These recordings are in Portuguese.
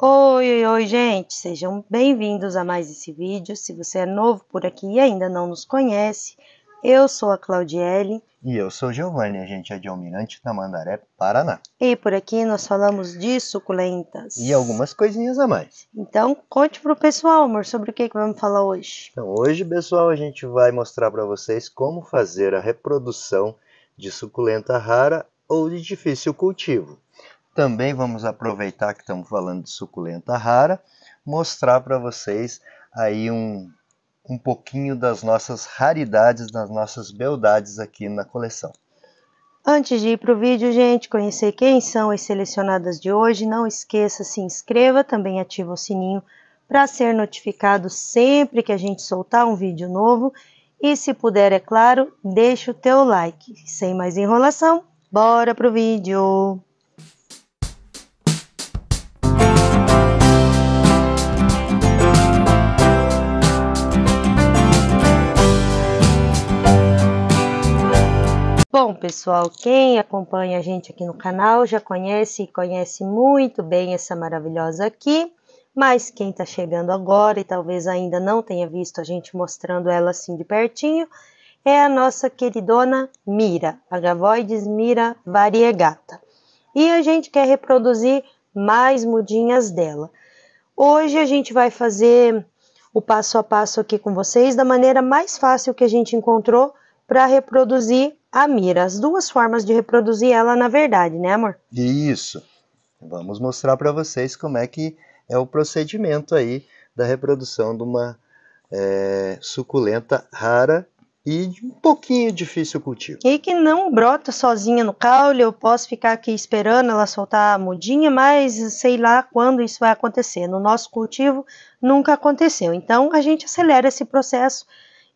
Oi, oi, oi, gente! Sejam bem-vindos a mais esse vídeo. Se você é novo por aqui e ainda não nos conhece, eu sou a Claudiele. E eu sou Giovanni, a gente é de Almirante Tamandaré, Paraná. E por aqui nós falamos de suculentas. E algumas coisinhas a mais. Então, conte pro pessoal, amor, sobre o que, que vamos falar hoje. Então, hoje, pessoal, a gente vai mostrar para vocês como fazer a reprodução de suculenta rara ou de difícil cultivo. Também vamos aproveitar que estamos falando de suculenta rara, mostrar para vocês aí um, um pouquinho das nossas raridades, das nossas beldades aqui na coleção. Antes de ir para o vídeo, gente, conhecer quem são as selecionadas de hoje, não esqueça, se inscreva, também ativa o sininho para ser notificado sempre que a gente soltar um vídeo novo. E se puder, é claro, deixa o teu like. Sem mais enrolação, bora pro vídeo! Bom, pessoal, quem acompanha a gente aqui no canal já conhece e conhece muito bem essa maravilhosa aqui, mas quem está chegando agora e talvez ainda não tenha visto a gente mostrando ela assim de pertinho, é a nossa queridona Mira, a Gavoides Mira variegata. E a gente quer reproduzir mais mudinhas dela. Hoje a gente vai fazer o passo a passo aqui com vocês da maneira mais fácil que a gente encontrou para reproduzir Amira, as duas formas de reproduzir ela na verdade, né, amor? Isso. Vamos mostrar para vocês como é que é o procedimento aí da reprodução de uma é, suculenta rara e um pouquinho difícil o cultivo. E que não brota sozinha no caule, eu posso ficar aqui esperando ela soltar a mudinha, mas sei lá quando isso vai acontecer. No nosso cultivo nunca aconteceu. Então a gente acelera esse processo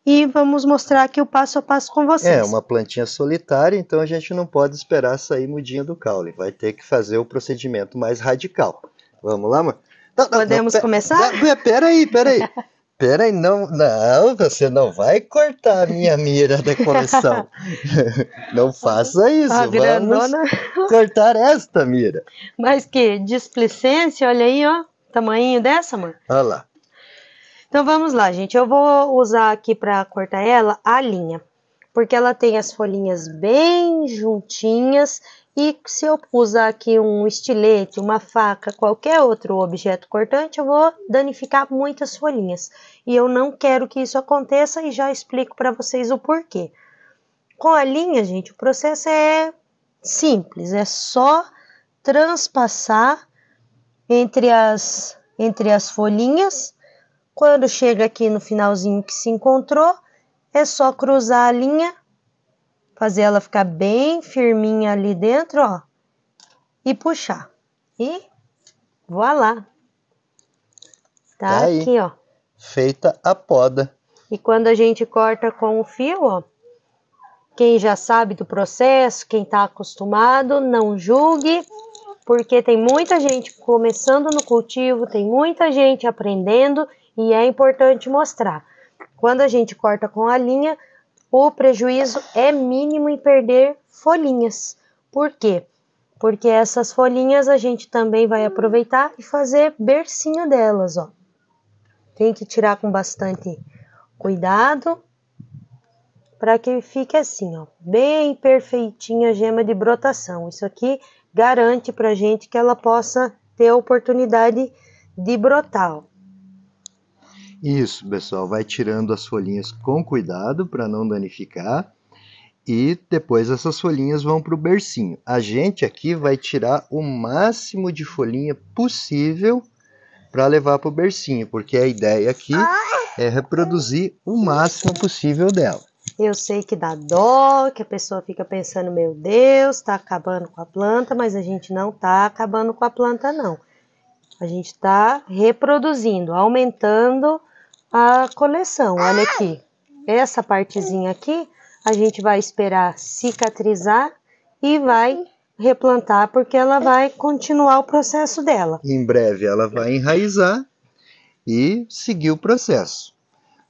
e vamos mostrar aqui o passo a passo com vocês. É uma plantinha solitária, então a gente não pode esperar sair mudinha do caule. Vai ter que fazer o procedimento mais radical. Vamos lá, mano? Não, não, Podemos não, começar? Pera aí, pera aí. Pera aí, não, não, você não vai cortar a minha mira da coleção. não faça isso, ah, vamos cortar esta mira. Mas que displicência, olha aí, ó, tamanho dessa, mano. Olha lá. Então vamos lá, gente. Eu vou usar aqui para cortar ela a linha, porque ela tem as folhinhas bem juntinhas e se eu usar aqui um estilete, uma faca, qualquer outro objeto cortante, eu vou danificar muitas folhinhas. E eu não quero que isso aconteça e já explico para vocês o porquê. Com a linha, gente, o processo é simples, é só transpassar entre as, entre as folhinhas quando chega aqui no finalzinho que se encontrou, é só cruzar a linha, fazer ela ficar bem firminha ali dentro, ó, e puxar. E voilá. Tá, tá aqui, ó. Feita a poda. E quando a gente corta com o fio, ó, quem já sabe do processo, quem está acostumado, não julgue, porque tem muita gente começando no cultivo, tem muita gente aprendendo e é importante mostrar. Quando a gente corta com a linha, o prejuízo é mínimo em perder folhinhas. Por quê? Porque essas folhinhas a gente também vai aproveitar e fazer bercinho delas, ó. Tem que tirar com bastante cuidado para que fique assim, ó, bem perfeitinha a gema de brotação. Isso aqui garante para gente que ela possa ter a oportunidade de brotar. Ó. Isso, pessoal, vai tirando as folhinhas com cuidado para não danificar. E depois essas folhinhas vão para o bercinho. A gente aqui vai tirar o máximo de folhinha possível para levar para o bercinho, porque a ideia aqui é reproduzir o máximo possível dela. Eu sei que dá dó, que a pessoa fica pensando, meu Deus, está acabando com a planta, mas a gente não está acabando com a planta, não. A gente está reproduzindo, aumentando a coleção. Olha aqui, essa partezinha aqui, a gente vai esperar cicatrizar e vai replantar, porque ela vai continuar o processo dela. Em breve ela vai enraizar e seguir o processo.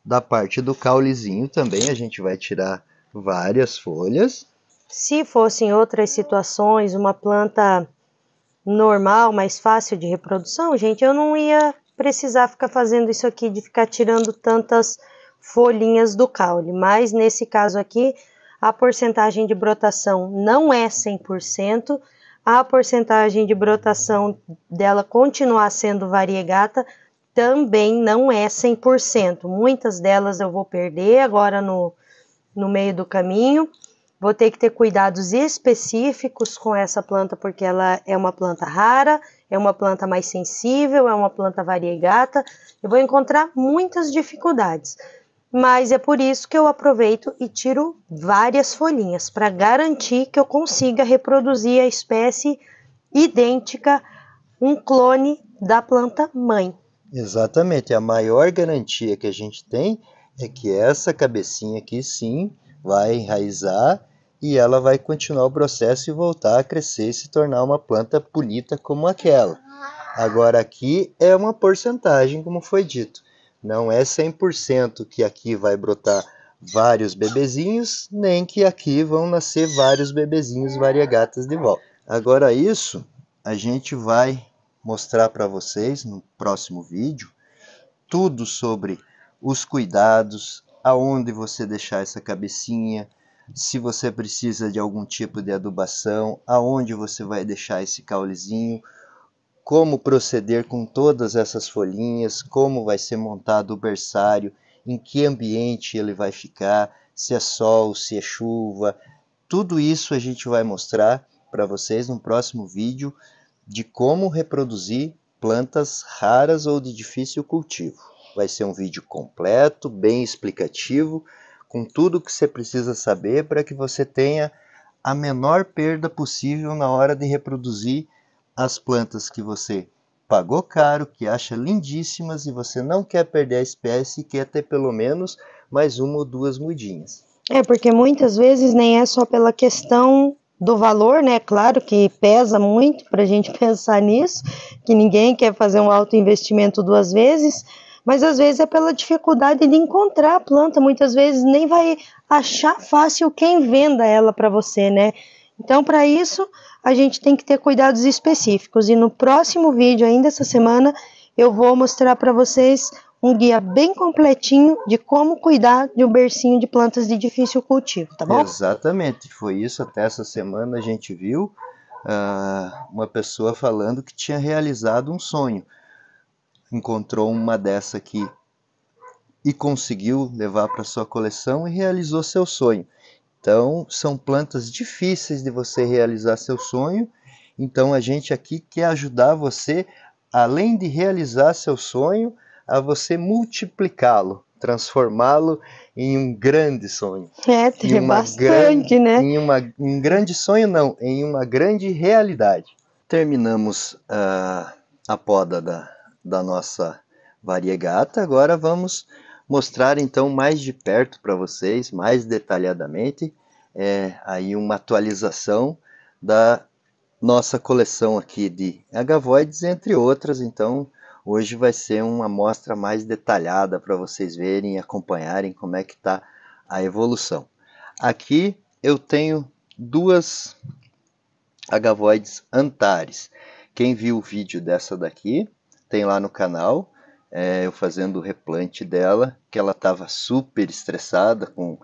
Da parte do caulezinho também a gente vai tirar várias folhas. Se fossem outras situações, uma planta normal, mais fácil de reprodução, gente, eu não ia precisar ficar fazendo isso aqui de ficar tirando tantas folhinhas do caule, mas nesse caso aqui a porcentagem de brotação não é 100%, a porcentagem de brotação dela continuar sendo variegata também não é 100%. Muitas delas eu vou perder agora no, no meio do caminho, Vou ter que ter cuidados específicos com essa planta, porque ela é uma planta rara, é uma planta mais sensível, é uma planta variegata. Eu vou encontrar muitas dificuldades, mas é por isso que eu aproveito e tiro várias folhinhas para garantir que eu consiga reproduzir a espécie idêntica, um clone da planta mãe. Exatamente, a maior garantia que a gente tem é que essa cabecinha aqui sim vai enraizar e ela vai continuar o processo e voltar a crescer e se tornar uma planta bonita como aquela. Agora aqui é uma porcentagem, como foi dito. Não é 100% que aqui vai brotar vários bebezinhos, nem que aqui vão nascer vários bebezinhos variegatas de volta. Agora isso a gente vai mostrar para vocês no próximo vídeo tudo sobre os cuidados, aonde você deixar essa cabecinha, se você precisa de algum tipo de adubação, aonde você vai deixar esse caulezinho, como proceder com todas essas folhinhas, como vai ser montado o berçário, em que ambiente ele vai ficar, se é sol, se é chuva. Tudo isso a gente vai mostrar para vocês no próximo vídeo de como reproduzir plantas raras ou de difícil cultivo. Vai ser um vídeo completo, bem explicativo com tudo que você precisa saber para que você tenha a menor perda possível na hora de reproduzir as plantas que você pagou caro, que acha lindíssimas e você não quer perder a espécie e quer ter pelo menos mais uma ou duas mudinhas. É, porque muitas vezes nem é só pela questão do valor, né? Claro que pesa muito para a gente pensar nisso, que ninguém quer fazer um alto investimento duas vezes, mas às vezes é pela dificuldade de encontrar a planta, muitas vezes nem vai achar fácil quem venda ela para você, né? Então, para isso, a gente tem que ter cuidados específicos. E no próximo vídeo, ainda essa semana, eu vou mostrar para vocês um guia bem completinho de como cuidar de um bercinho de plantas de difícil cultivo, tá bom? Exatamente, foi isso. Até essa semana a gente viu uh, uma pessoa falando que tinha realizado um sonho encontrou uma dessa aqui e conseguiu levar para sua coleção e realizou seu sonho. Então, são plantas difíceis de você realizar seu sonho. Então, a gente aqui quer ajudar você, além de realizar seu sonho, a você multiplicá-lo, transformá-lo em um grande sonho. É, tem é bastante, grande, né? Em uma, um grande sonho, não, em uma grande realidade. Terminamos uh, a poda da, da nossa variegata. Agora vamos mostrar então mais de perto para vocês, mais detalhadamente, é, aí uma atualização da nossa coleção aqui de agavoides, entre outras. Então hoje vai ser uma amostra mais detalhada para vocês verem e acompanharem como é que está a evolução. Aqui eu tenho duas agavoides antares. Quem viu o vídeo dessa daqui tem lá no canal, é, eu fazendo o replante dela, que ela estava super estressada com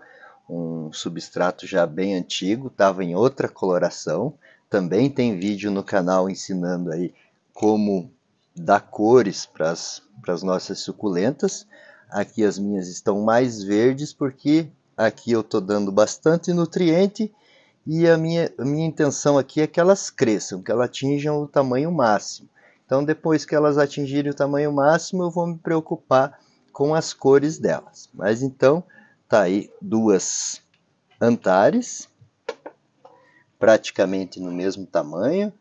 um substrato já bem antigo, estava em outra coloração. Também tem vídeo no canal ensinando aí como dar cores para as nossas suculentas. Aqui as minhas estão mais verdes porque aqui eu estou dando bastante nutriente e a minha, a minha intenção aqui é que elas cresçam, que elas atinjam o tamanho máximo. Então, depois que elas atingirem o tamanho máximo, eu vou me preocupar com as cores delas. Mas então, tá aí duas Antares, praticamente no mesmo tamanho.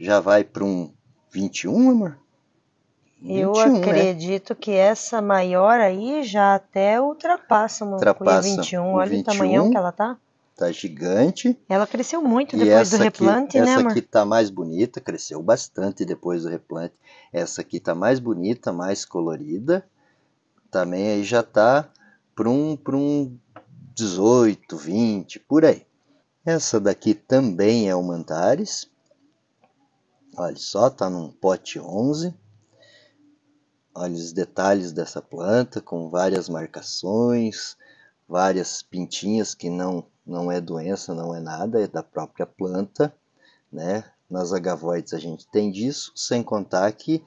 Já vai para um 21, amor? 21, eu né? acredito né? que essa maior aí já até ultrapassa uma ultrapassa coisa 21. Olha 21. o tamanho que ela tá tá gigante. Ela cresceu muito depois do replante, aqui, né, essa amor? Essa aqui tá mais bonita, cresceu bastante depois do replante. Essa aqui tá mais bonita, mais colorida. Também aí já tá para um, para um 18, 20, por aí. Essa daqui também é o Mantares. Olha só, tá num pote 11. Olha os detalhes dessa planta, com várias marcações, várias pintinhas que não não é doença, não é nada, é da própria planta, né? Nas agavoides a gente tem disso, sem contar que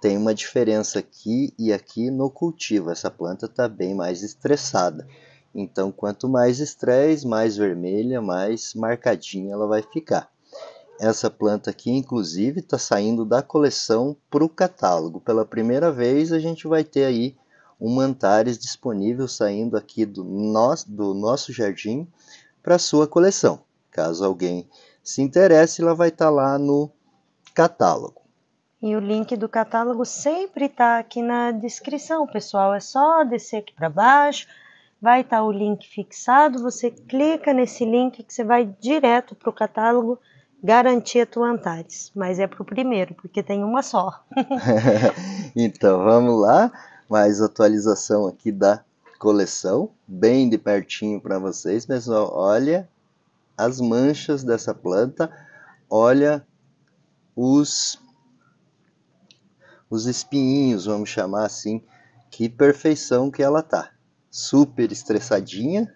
tem uma diferença aqui e aqui no cultivo. Essa planta está bem mais estressada. Então, quanto mais estresse, mais vermelha, mais marcadinha ela vai ficar. Essa planta aqui, inclusive, está saindo da coleção para o catálogo. Pela primeira vez, a gente vai ter aí um Antares disponível saindo aqui do, nós, do nosso jardim para sua coleção. Caso alguém se interesse, ela vai estar tá lá no catálogo. E o link do catálogo sempre está aqui na descrição, pessoal. É só descer aqui para baixo, vai estar tá o link fixado. Você clica nesse link que você vai direto para o catálogo garantir a tua Antares. Mas é para o primeiro, porque tem uma só. então vamos lá mais atualização aqui da coleção, bem de pertinho para vocês, pessoal. Olha as manchas dessa planta, olha os os espinhos, vamos chamar assim, que perfeição que ela tá. Super estressadinha.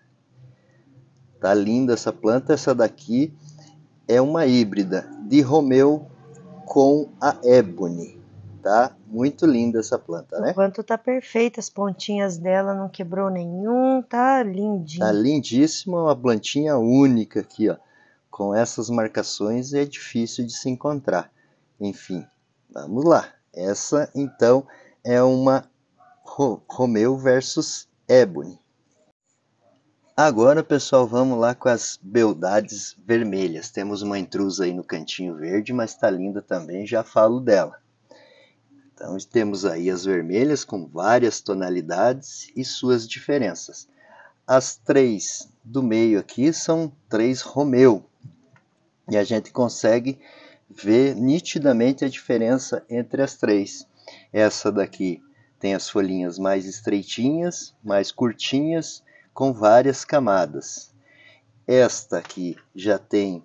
Tá linda essa planta, essa daqui é uma híbrida de Romeu com a Ebony tá muito linda essa planta, né? quanto tá perfeita, as pontinhas dela não quebrou nenhum, tá lindinho. Tá lindíssima, uma plantinha única aqui, ó. Com essas marcações é difícil de se encontrar. Enfim, vamos lá. Essa, então, é uma Romeu versus Ebony. Agora, pessoal, vamos lá com as beldades vermelhas. Temos uma intrusa aí no cantinho verde, mas tá linda também, já falo dela. Então temos aí as vermelhas com várias tonalidades e suas diferenças. As três do meio aqui são três Romeu. E a gente consegue ver nitidamente a diferença entre as três. Essa daqui tem as folhinhas mais estreitinhas, mais curtinhas, com várias camadas. Esta aqui já tem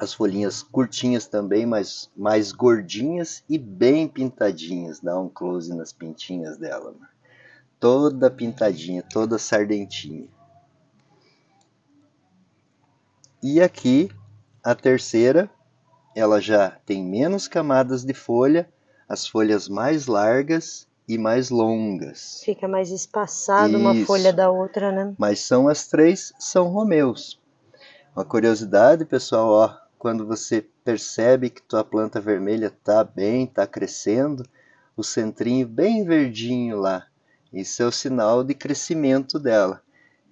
as folhinhas curtinhas também, mas mais gordinhas e bem pintadinhas. Dá um close nas pintinhas dela. Toda pintadinha, toda sardentinha. E aqui, a terceira, ela já tem menos camadas de folha, as folhas mais largas e mais longas. Fica mais espaçado uma folha da outra, né? Mas são as três São Romeus, uma curiosidade, pessoal, ó, quando você percebe que tua planta vermelha está bem, está crescendo, o centrinho bem verdinho lá, isso é o sinal de crescimento dela.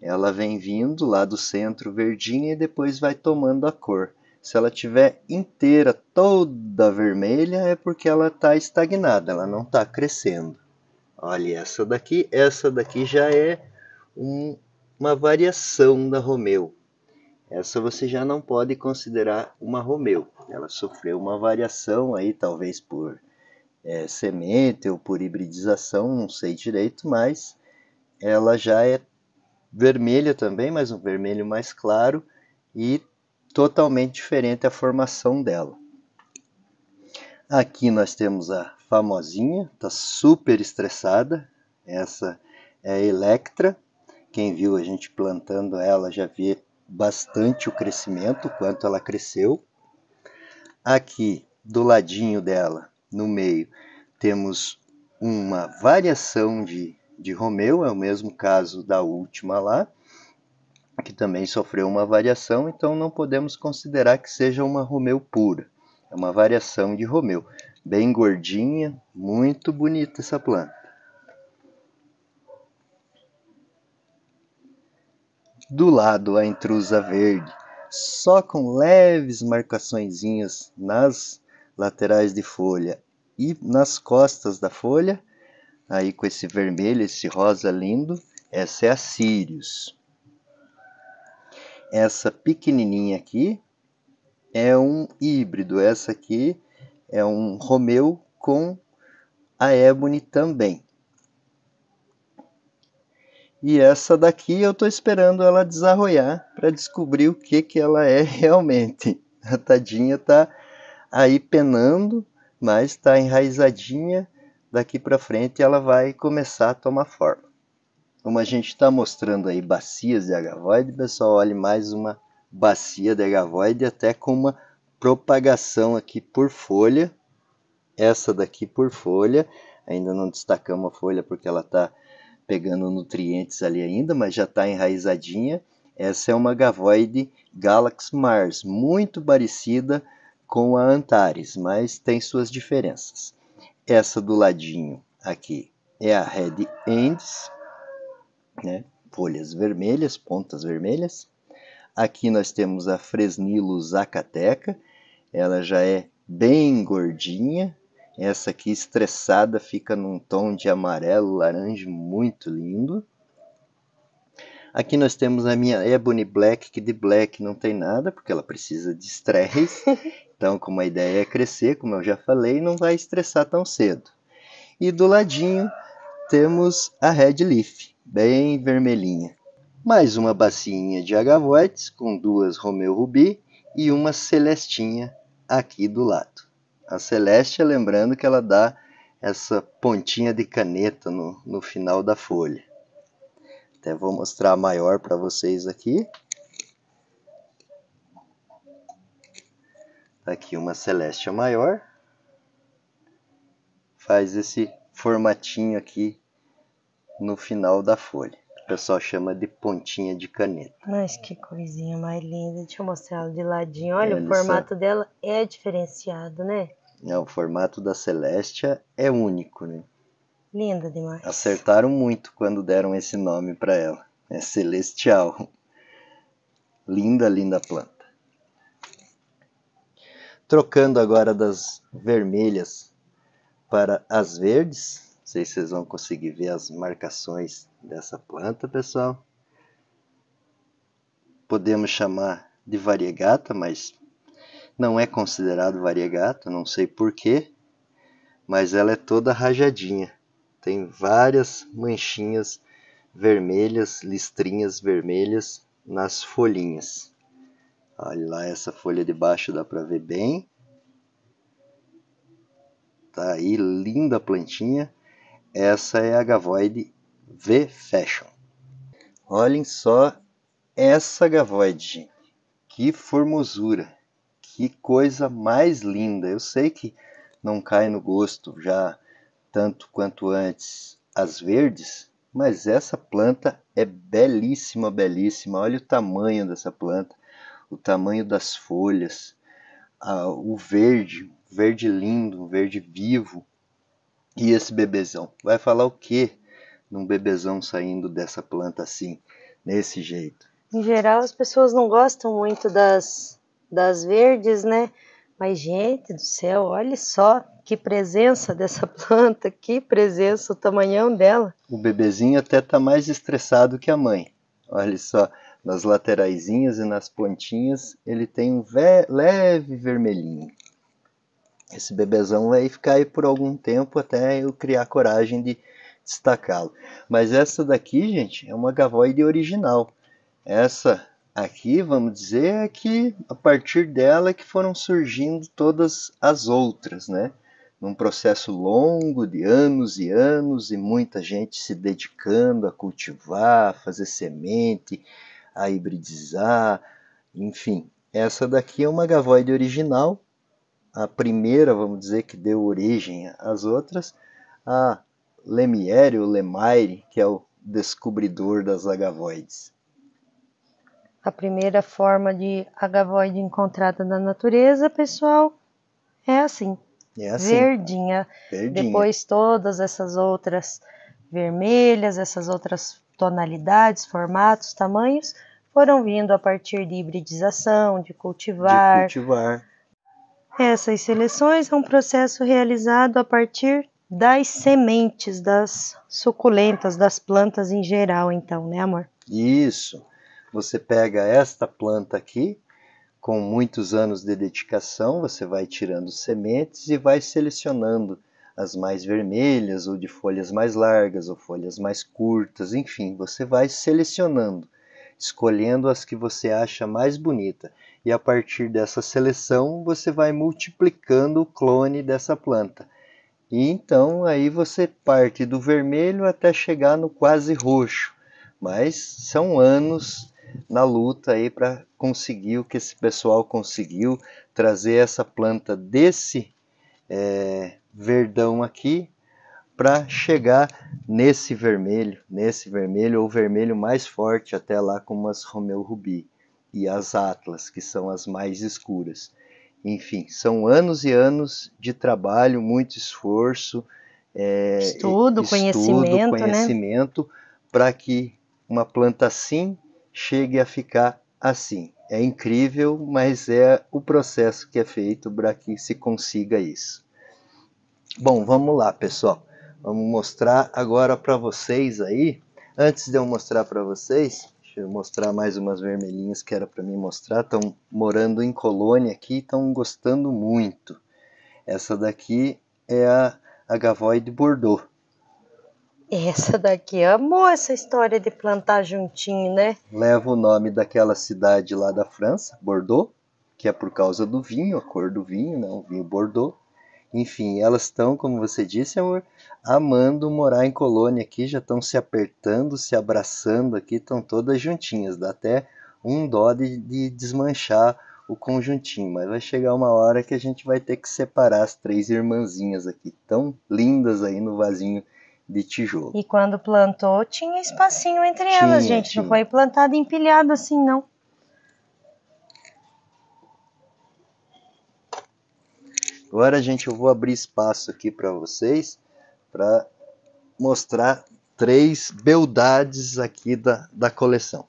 Ela vem vindo lá do centro verdinha e depois vai tomando a cor. Se ela tiver inteira toda vermelha é porque ela está estagnada, ela não está crescendo. Olha essa daqui, essa daqui já é um, uma variação da Romeu. Essa você já não pode considerar uma Romeu, Ela sofreu uma variação aí, talvez por é, semente ou por hibridização, não sei direito, mas ela já é vermelha também, mas um vermelho mais claro e totalmente diferente a formação dela. Aqui nós temos a famosinha, tá super estressada. Essa é a Electra. Quem viu a gente plantando ela já vê bastante o crescimento, quanto ela cresceu. Aqui do ladinho dela, no meio, temos uma variação de, de Romeu, é o mesmo caso da última lá, que também sofreu uma variação, então não podemos considerar que seja uma Romeu pura. É uma variação de Romeu, bem gordinha, muito bonita essa planta. Do lado, a intrusa verde, só com leves marcaçõezinhas nas laterais de folha e nas costas da folha, aí com esse vermelho, esse rosa lindo, essa é a Sirius. Essa pequenininha aqui é um híbrido, essa aqui é um Romeu com a Ebony também. E essa daqui eu tô esperando ela desarroiar para descobrir o que que ela é realmente. A tadinha tá aí penando, mas tá enraizadinha. Daqui para frente ela vai começar a tomar forma. Como a gente está mostrando aí bacias de agavoide, pessoal, olhe mais uma bacia de agavoide até com uma propagação aqui por folha. Essa daqui por folha, ainda não destacamos a folha porque ela está pegando nutrientes ali ainda, mas já está enraizadinha. Essa é uma gavoide Galaxy Mars, muito parecida com a Antares, mas tem suas diferenças. Essa do ladinho aqui é a Red Ends, né? folhas vermelhas, pontas vermelhas. Aqui nós temos a Fresnilo Zacateca. ela já é bem gordinha, essa aqui estressada fica num tom de amarelo, laranja muito lindo. Aqui nós temos a minha Ebony Black, que de black não tem nada, porque ela precisa de estresse. Então, como a ideia é crescer, como eu já falei, não vai estressar tão cedo. E do ladinho temos a Red Leaf, bem vermelhinha. Mais uma bacinha de agavoides com duas Romeo Rubi e uma Celestinha aqui do lado. A Celeste, lembrando que ela dá essa pontinha de caneta no, no final da folha. Até vou mostrar a maior para vocês aqui. Tá aqui uma Celeste maior. Faz esse formatinho aqui no final da folha pessoal chama de pontinha de caneta. Mas que coisinha mais linda. Deixa eu mostrar ela de ladinho. Olha, Olha o formato só. dela é diferenciado, né? É, o formato da Celestia é único, né? Linda demais. Acertaram muito quando deram esse nome para ela. É celestial. Linda, linda planta. Trocando agora das vermelhas para as verdes. Não sei se vocês vão conseguir ver as marcações dessa planta, pessoal. Podemos chamar de variegata, mas não é considerado variegata, não sei porquê, mas ela é toda rajadinha. Tem várias manchinhas vermelhas, listrinhas vermelhas nas folhinhas. Olha lá essa folha de baixo, dá para ver bem. Tá aí, linda plantinha. Essa é a Gavoide V Fashion. Olhem só essa gavoide. Que formosura. Que coisa mais linda. Eu sei que não cai no gosto já tanto quanto antes as verdes, mas essa planta é belíssima, belíssima. Olha o tamanho dessa planta, o tamanho das folhas, ah, o verde, verde lindo, verde vivo. E esse bebezão vai falar o quê num bebezão saindo dessa planta assim, nesse jeito. Em geral, as pessoas não gostam muito das, das verdes, né? Mas, gente do céu, olha só que presença dessa planta, que presença, o tamanhão dela. O bebezinho até tá mais estressado que a mãe. Olha só, nas lateraisinhas e nas pontinhas ele tem um leve vermelhinho. Esse bebezão vai ficar aí por algum tempo até eu criar coragem de destacá-lo. Mas essa daqui, gente, é uma gavoide original. Essa aqui, vamos dizer, é que a partir dela é que foram surgindo todas as outras, né? Num processo longo de anos e anos e muita gente se dedicando a cultivar, a fazer semente, a hibridizar, enfim. Essa daqui é uma gavoide original, a primeira, vamos dizer, que deu origem às outras. A Lemieri ou Lemaire, que é o descobridor das agavoides. A primeira forma de agavoide encontrada na natureza, pessoal, é assim. É assim. Verdinha. verdinha. Depois todas essas outras vermelhas, essas outras tonalidades, formatos, tamanhos, foram vindo a partir de hibridização, de cultivar. De cultivar. Essas seleções é um processo realizado a partir das sementes, das suculentas, das plantas em geral, então, né, amor? Isso. Você pega esta planta aqui, com muitos anos de dedicação, você vai tirando sementes e vai selecionando as mais vermelhas, ou de folhas mais largas, ou folhas mais curtas, enfim, você vai selecionando, escolhendo as que você acha mais bonita. E a partir dessa seleção, você vai multiplicando o clone dessa planta e então aí você parte do vermelho até chegar no quase roxo. Mas são anos na luta aí para conseguir o que esse pessoal conseguiu, trazer essa planta desse é, verdão aqui para chegar nesse vermelho, nesse vermelho ou vermelho mais forte até lá como as Romeu Rubi e as Atlas, que são as mais escuras enfim, são anos e anos de trabalho, muito esforço, é, estudo, estudo, conhecimento, né? conhecimento né? para que uma planta assim chegue a ficar assim. É incrível, mas é o processo que é feito para que se consiga isso. Bom, vamos lá, pessoal. Vamos mostrar agora para vocês aí. Antes de eu mostrar para vocês, Deixa eu mostrar mais umas vermelhinhas que era para mim mostrar. Estão morando em colônia aqui e estão gostando muito. Essa daqui é a, a Gavoy de Bordeaux. Essa daqui amou essa história de plantar juntinho, né? Leva o nome daquela cidade lá da França, Bordeaux, que é por causa do vinho, a cor do vinho, né? O vinho Bordeaux. Enfim, elas estão, como você disse, amor, amando morar em colônia aqui, já estão se apertando, se abraçando aqui, estão todas juntinhas. Dá até um dó de, de desmanchar o conjuntinho, mas vai chegar uma hora que a gente vai ter que separar as três irmãzinhas aqui, tão lindas aí no vasinho de tijolo. E quando plantou, tinha espacinho entre tinha, elas, gente. Tinha. Não foi plantado empilhado assim, não. Agora, gente, eu vou abrir espaço aqui para vocês para mostrar três beldades aqui da, da coleção.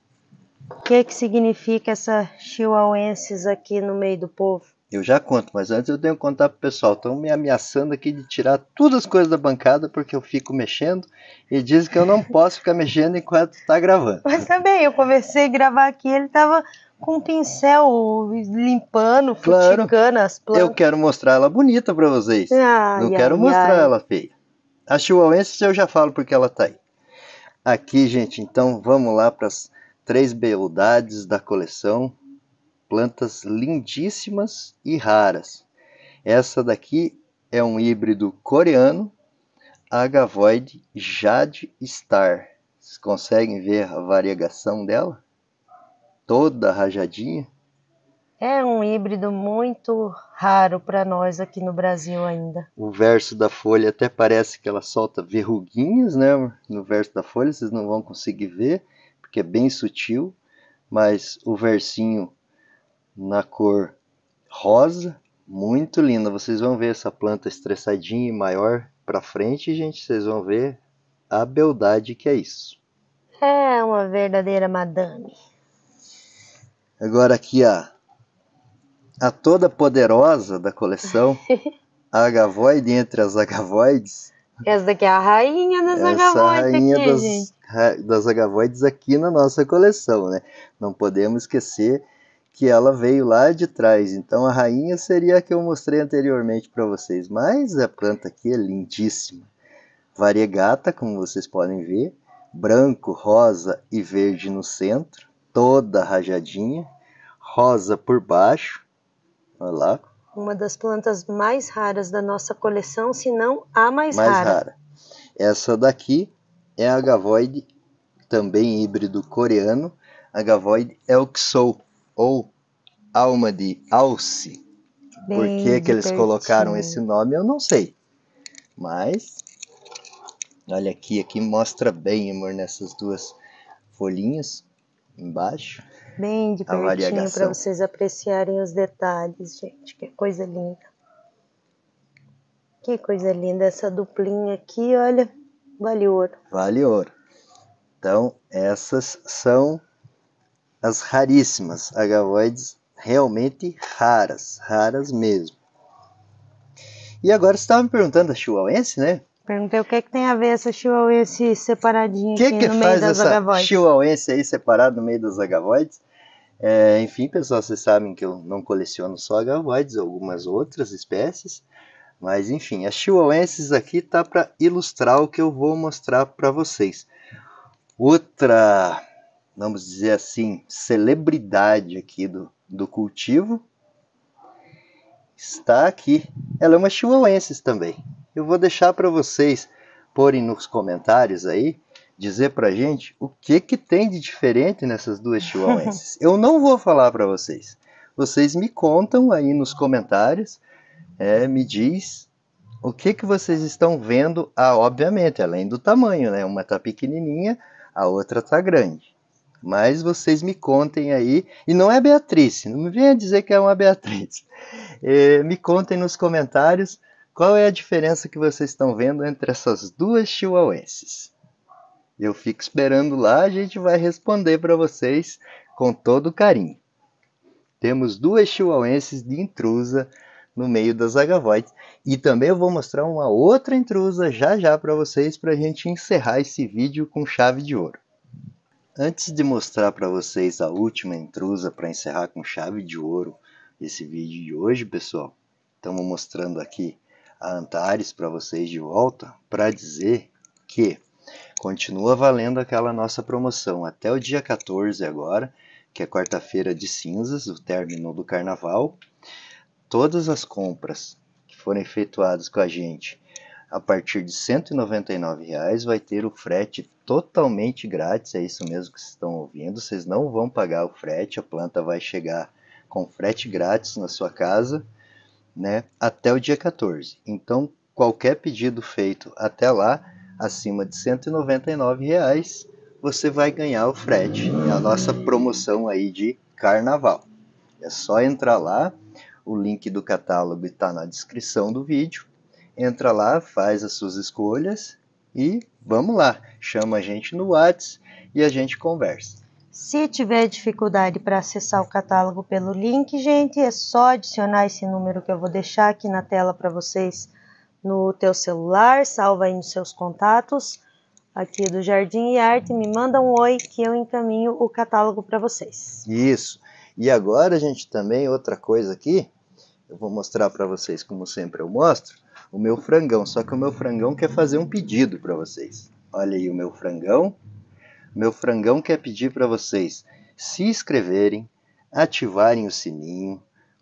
O que, é que significa essa chihuahuensis aqui no meio do povo? Eu já conto, mas antes eu tenho que contar para o pessoal. Estão me ameaçando aqui de tirar todas as coisas da bancada porque eu fico mexendo e dizem que eu não posso ficar mexendo enquanto está gravando. Mas também, tá eu comecei a gravar aqui, ele estava com um pincel limpando, claro, as plantas. Eu quero mostrar ela bonita para vocês. Ai, Não ai, quero ai, mostrar ela feia. A chihuahuense eu já falo porque ela tá aí. Aqui, gente, então vamos lá para as três beldades da coleção. Plantas lindíssimas e raras. Essa daqui é um híbrido coreano, Agavoid Jade Star. Vocês conseguem ver a variegação dela? toda rajadinha? É um híbrido muito raro para nós aqui no Brasil ainda. O verso da folha até parece que ela solta verruguinhas, né? No verso da folha vocês não vão conseguir ver, porque é bem sutil, mas o versinho na cor rosa, muito linda. Vocês vão ver essa planta estressadinha e maior para frente, gente, vocês vão ver a beldade que é isso. É uma verdadeira madame. Agora aqui, a A toda poderosa da coleção, a Agavoide entre as Agavoides. Essa daqui é a rainha das Essa é Agavoides rainha aqui, das, gente. das Agavoides aqui na nossa coleção, né? Não podemos esquecer que ela veio lá de trás. Então a rainha seria a que eu mostrei anteriormente para vocês. Mas a planta aqui é lindíssima. Variegata, como vocês podem ver. Branco, rosa e verde no centro toda rajadinha, rosa por baixo. Olha lá. Uma das plantas mais raras da nossa coleção, se não a mais, mais rara. rara. Essa daqui é a Agavoide, também híbrido coreano, Agavoide é elksou, ou alma de alce. Bem Por que, que eles colocaram esse nome, eu não sei. Mas, olha aqui, aqui mostra bem, amor, nessas duas folhinhas embaixo. Bem de pertinho para vocês apreciarem os detalhes, gente. Que coisa linda. Que coisa linda essa duplinha aqui, olha, vale ouro. Vale ouro. Então, essas são as raríssimas agavoides, realmente raras, raras mesmo. E agora você estava me perguntando a chihuahuense, né? Perguntei o que é que tem a ver essa chihuahuense separadinha que aqui que no meio faz das essa chihuahuense aí separada no meio das agavoides? É, enfim, pessoal, vocês sabem que eu não coleciono só agavoides, algumas outras espécies. Mas enfim, a chihuahuense aqui tá para ilustrar o que eu vou mostrar para vocês. Outra, vamos dizer assim, celebridade aqui do, do cultivo está aqui. Ela é uma chihuahuense também. Eu vou deixar para vocês porem nos comentários aí, dizer a gente o que que tem de diferente nessas duas chihuahuenses. Eu não vou falar para vocês. Vocês me contam aí nos comentários, é, me diz o que que vocês estão vendo, ah, obviamente, além do tamanho, né? Uma tá pequenininha, a outra tá grande. Mas vocês me contem aí, e não é Beatriz, não me venha dizer que é uma Beatriz. É, me contem nos comentários qual é a diferença que vocês estão vendo entre essas duas chihuahuenses? Eu fico esperando lá, a gente vai responder para vocês com todo carinho. Temos duas chihuahuenses de intrusa no meio da Zagavoid e também eu vou mostrar uma outra intrusa já já para vocês para a gente encerrar esse vídeo com chave de ouro. Antes de mostrar para vocês a última intrusa para encerrar com chave de ouro esse vídeo de hoje, pessoal, estamos mostrando aqui a Antares para vocês de volta para dizer que continua valendo aquela nossa promoção até o dia 14 agora, que é quarta-feira de cinzas, o término do carnaval. Todas as compras que forem efetuadas com a gente a partir de R$ reais vai ter o frete totalmente grátis, é isso mesmo que vocês estão ouvindo, vocês não vão pagar o frete, a planta vai chegar com frete grátis na sua casa né, até o dia 14. Então, qualquer pedido feito até lá, acima de R$ reais, você vai ganhar o frete. É a nossa promoção aí de carnaval. É só entrar lá, o link do catálogo está na descrição do vídeo. Entra lá, faz as suas escolhas e vamos lá. Chama a gente no WhatsApp e a gente conversa. Se tiver dificuldade para acessar o catálogo pelo link, gente, é só adicionar esse número que eu vou deixar aqui na tela para vocês no teu celular, salva aí nos seus contatos aqui do Jardim e Arte, me manda um oi que eu encaminho o catálogo para vocês. Isso. E agora, gente, também outra coisa aqui, eu vou mostrar para vocês como sempre eu mostro, o meu frangão, só que o meu frangão quer fazer um pedido para vocês. Olha aí o meu frangão, meu frangão quer pedir para vocês se inscreverem, ativarem o sininho,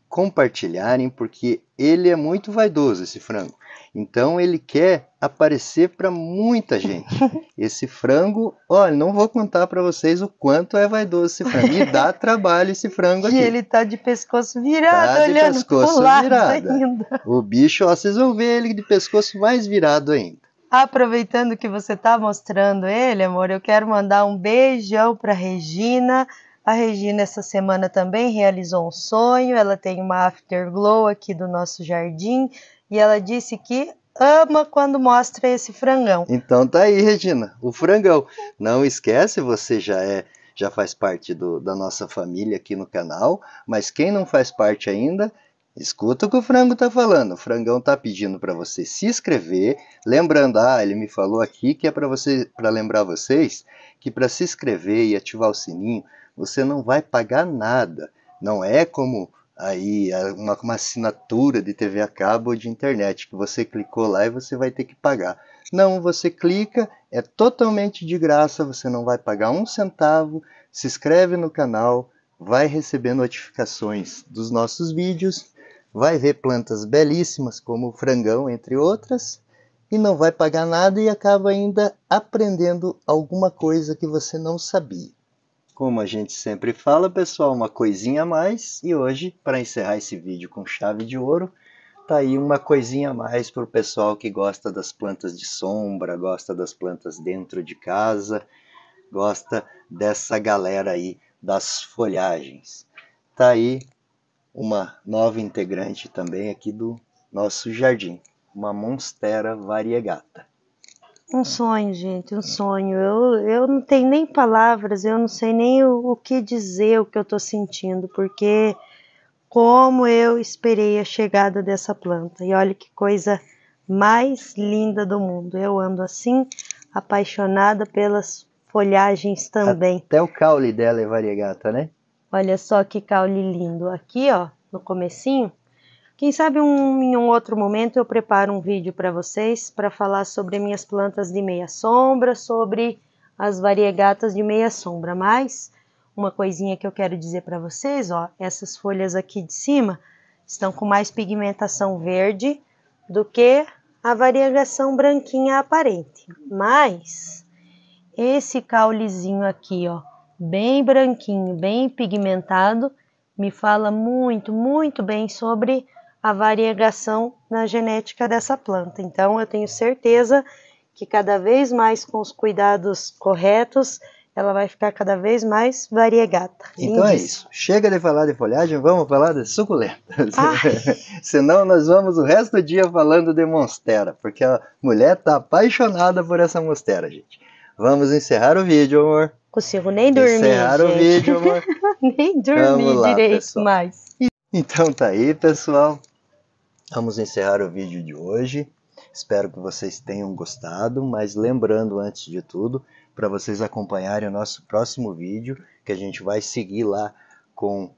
compartilharem, porque ele é muito vaidoso, esse frango. Então ele quer aparecer para muita gente. Esse frango, olha, não vou contar para vocês o quanto é vaidoso esse frango. E dá trabalho esse frango e aqui. E ele tá de pescoço virado, tá de olhando pescoço virado. ainda. O bicho, ó, vocês vão ver ele de pescoço mais virado ainda. Aproveitando que você está mostrando ele, amor, eu quero mandar um beijão para Regina. A Regina essa semana também realizou um sonho. Ela tem uma afterglow aqui do nosso jardim e ela disse que ama quando mostra esse frangão. Então tá aí, Regina, o frangão. Não esquece, você já é já faz parte do, da nossa família aqui no canal, mas quem não faz parte ainda, Escuta o que o frango tá falando. O frangão tá pedindo para você se inscrever, lembrando, ah, ele me falou aqui que é para você para lembrar vocês que para se inscrever e ativar o sininho, você não vai pagar nada. Não é como aí uma, uma assinatura de TV a cabo ou de internet que você clicou lá e você vai ter que pagar. Não, você clica, é totalmente de graça, você não vai pagar um centavo. Se inscreve no canal, vai receber notificações dos nossos vídeos vai ver plantas belíssimas como o frangão, entre outras, e não vai pagar nada e acaba ainda aprendendo alguma coisa que você não sabia. Como a gente sempre fala, pessoal, uma coisinha a mais e hoje, para encerrar esse vídeo com chave de ouro, tá aí uma coisinha a mais para o pessoal que gosta das plantas de sombra, gosta das plantas dentro de casa, gosta dessa galera aí das folhagens. Tá aí uma nova integrante também aqui do nosso jardim, uma monstera variegata. Um sonho, gente, um sonho. Eu, eu não tenho nem palavras, eu não sei nem o, o que dizer, o que eu estou sentindo, porque como eu esperei a chegada dessa planta. E olha que coisa mais linda do mundo. Eu ando assim, apaixonada pelas folhagens também. Até o caule dela é variegata, né? Olha só que caule lindo. Aqui, ó, no comecinho. Quem sabe um, em um outro momento eu preparo um vídeo para vocês para falar sobre minhas plantas de meia sombra, sobre as variegatas de meia sombra. Mas uma coisinha que eu quero dizer para vocês, ó, essas folhas aqui de cima estão com mais pigmentação verde do que a variegação branquinha aparente. Mas esse caulezinho aqui, ó, bem branquinho, bem pigmentado, me fala muito, muito bem sobre a variegação na genética dessa planta. Então, eu tenho certeza que cada vez mais com os cuidados corretos, ela vai ficar cada vez mais variegada. Então é isso. Chega de falar de folhagem, vamos falar de suculentas. Senão nós vamos o resto do dia falando de monstera, porque a mulher está apaixonada por essa monstera, gente. Vamos encerrar o vídeo, amor. Consigo nem dormir. Encerrar o vídeo, amor. nem dormir lá, direito pessoal. mais. Então tá aí, pessoal. Vamos encerrar o vídeo de hoje. Espero que vocês tenham gostado, mas lembrando antes de tudo, para vocês acompanharem o nosso próximo vídeo, que a gente vai seguir lá com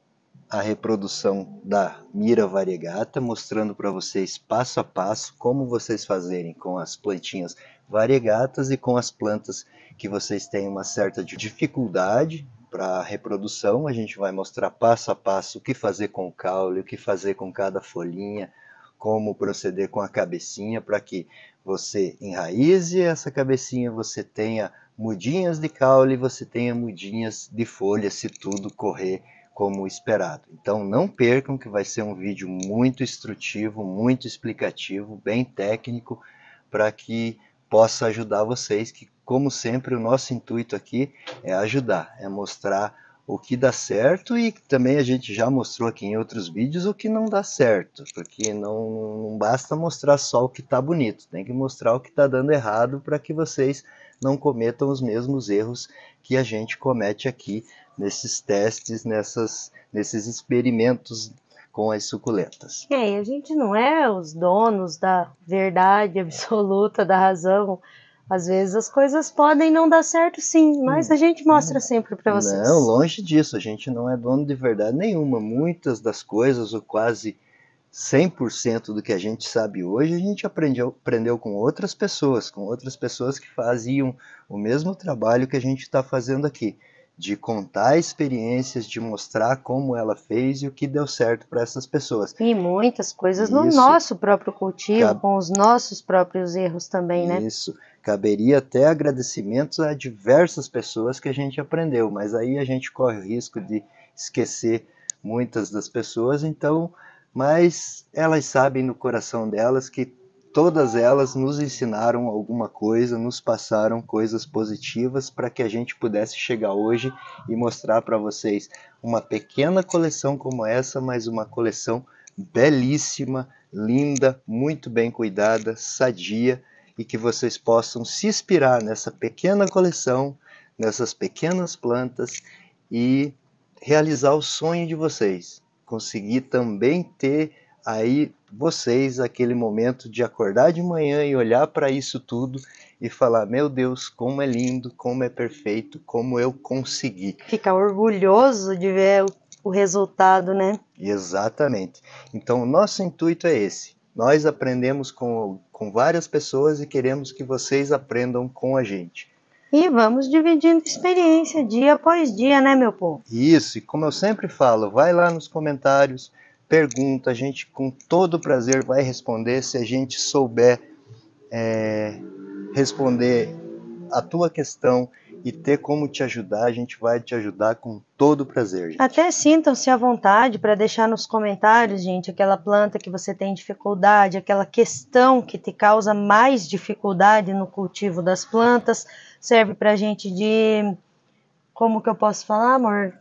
a reprodução da mira variegata, mostrando para vocês passo a passo como vocês fazerem com as plantinhas variegatas e com as plantas que vocês têm uma certa dificuldade para reprodução, a gente vai mostrar passo a passo o que fazer com o caule, o que fazer com cada folhinha, como proceder com a cabecinha para que você enraize essa cabecinha, você tenha mudinhas de caule, você tenha mudinhas de folha, se tudo correr como esperado. Então não percam que vai ser um vídeo muito instrutivo, muito explicativo, bem técnico, para que possa ajudar vocês, que como sempre o nosso intuito aqui é ajudar, é mostrar o que dá certo e também a gente já mostrou aqui em outros vídeos o que não dá certo, porque não, não basta mostrar só o que está bonito, tem que mostrar o que está dando errado para que vocês não cometam os mesmos erros que a gente comete aqui nesses testes, nessas, nesses experimentos com as suculentas. É, a gente não é os donos da verdade absoluta, da razão. Às vezes as coisas podem não dar certo, sim, mas a gente mostra uhum. sempre para vocês. Não, longe disso, a gente não é dono de verdade nenhuma. Muitas das coisas, ou quase 100% do que a gente sabe hoje, a gente aprendeu, aprendeu com outras pessoas, com outras pessoas que faziam o mesmo trabalho que a gente está fazendo aqui de contar experiências, de mostrar como ela fez e o que deu certo para essas pessoas. E muitas coisas Isso. no nosso próprio cultivo, Cab... com os nossos próprios erros também, né? Isso. Caberia até agradecimentos a diversas pessoas que a gente aprendeu, mas aí a gente corre o risco de esquecer muitas das pessoas, então, mas elas sabem no coração delas que todas elas nos ensinaram alguma coisa, nos passaram coisas positivas para que a gente pudesse chegar hoje e mostrar para vocês uma pequena coleção como essa, mas uma coleção belíssima, linda, muito bem cuidada, sadia e que vocês possam se inspirar nessa pequena coleção, nessas pequenas plantas e realizar o sonho de vocês, conseguir também ter aí vocês aquele momento de acordar de manhã e olhar para isso tudo e falar: Meu Deus, como é lindo, como é perfeito, como eu consegui. Ficar orgulhoso de ver o resultado, né? Exatamente. Então, o nosso intuito é esse. Nós aprendemos com, com várias pessoas e queremos que vocês aprendam com a gente. E vamos dividindo experiência dia após dia, né, meu povo? Isso, e como eu sempre falo, vai lá nos comentários, pergunta, a gente com todo prazer vai responder se a gente souber é, responder a tua questão e ter como te ajudar, a gente vai te ajudar com todo prazer. Gente. Até sintam-se à vontade para deixar nos comentários, gente, aquela planta que você tem dificuldade, aquela questão que te causa mais dificuldade no cultivo das plantas, serve para gente de como que eu posso falar, amor?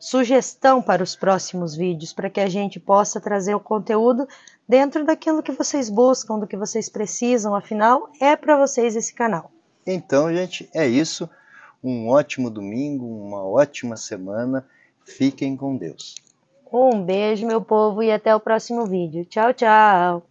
sugestão para os próximos vídeos, para que a gente possa trazer o conteúdo dentro daquilo que vocês buscam, do que vocês precisam, afinal, é para vocês esse canal. Então, gente, é isso. Um ótimo domingo, uma ótima semana. Fiquem com Deus. Um beijo, meu povo, e até o próximo vídeo. Tchau, tchau!